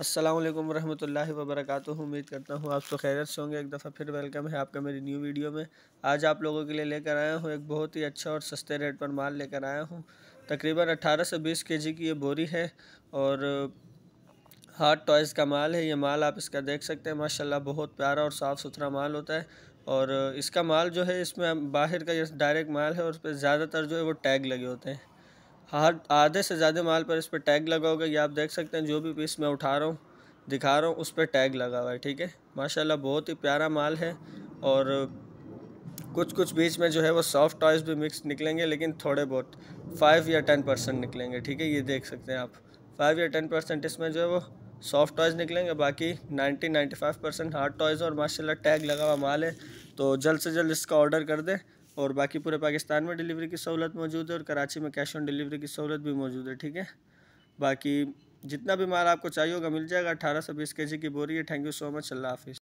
असलम वरहमल वबरक उम्मीद करता हूँ आप तो खैरत से होंगे एक दफ़ा फिर वेलकम है आपका मेरी न्यू वीडियो में आज आप लोगों के लिए लेकर आया हूँ एक बहुत ही अच्छा और सस्ते रेट पर माल लेकर आया हूँ तकरीबन 18 से 20 केजी की ये बोरी है और हार्ड टॉयज़ का माल है ये माल आप इसका देख सकते हैं माशाल्लाह बहुत प्यारा और साफ़ सुथरा माल होता है और इसका माल जो है इसमें बाहर का ये डायरेक्ट माल है और उस पर ज़्यादातर जो है वो टैग लगे होते हैं आधे से ज़्यादा माल पर इस पर टैग लगा होगा ये आप देख सकते हैं जो भी पीस मैं उठा रहा हूँ दिखा रहा हूँ उस पर टैग लगा हुआ है ठीक है माशाल्लाह बहुत ही प्यारा माल है और कुछ कुछ बीच में जो है वो सॉफ्ट टॉयज भी मिक्स निकलेंगे लेकिन थोड़े बहुत फाइव या टेन परसेंट निकलेंगे ठीक है ये देख सकते हैं आप फाइव या टेन परसेंट इसमें जो है वो सॉफ्ट टॉयज़ निकलेंगे बाकी ninety ninety five percent hard toys और माशाल्लाह टैग लगा हुआ माल है तो जल्द से जल्द इसका ऑर्डर कर दें और बाकी पूरे पाकिस्तान में डिलीवरी की सहूलत मौजूद है और कराची में कैश ऑन डिलीवरी की सहूलत भी मौजूद है ठीक है बाकी जितना भी माल आपको चाहिए होगा मिल जाएगा अठारह से बीस के जी की बोरी है thank you so much Allah हाफिज़